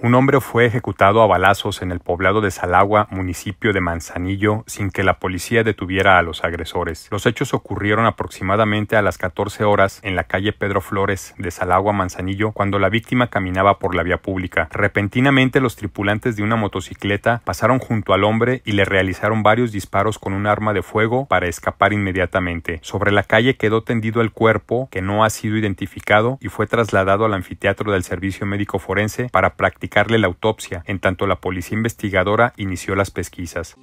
Un hombre fue ejecutado a balazos en el poblado de Salagua, municipio de Manzanillo, sin que la policía detuviera a los agresores. Los hechos ocurrieron aproximadamente a las 14 horas en la calle Pedro Flores de Salagua, Manzanillo, cuando la víctima caminaba por la vía pública. Repentinamente los tripulantes de una motocicleta pasaron junto al hombre y le realizaron varios disparos con un arma de fuego para escapar inmediatamente. Sobre la calle quedó tendido el cuerpo, que no ha sido identificado, y fue trasladado al anfiteatro del Servicio Médico Forense para practicar la autopsia, en tanto la policía investigadora inició las pesquisas.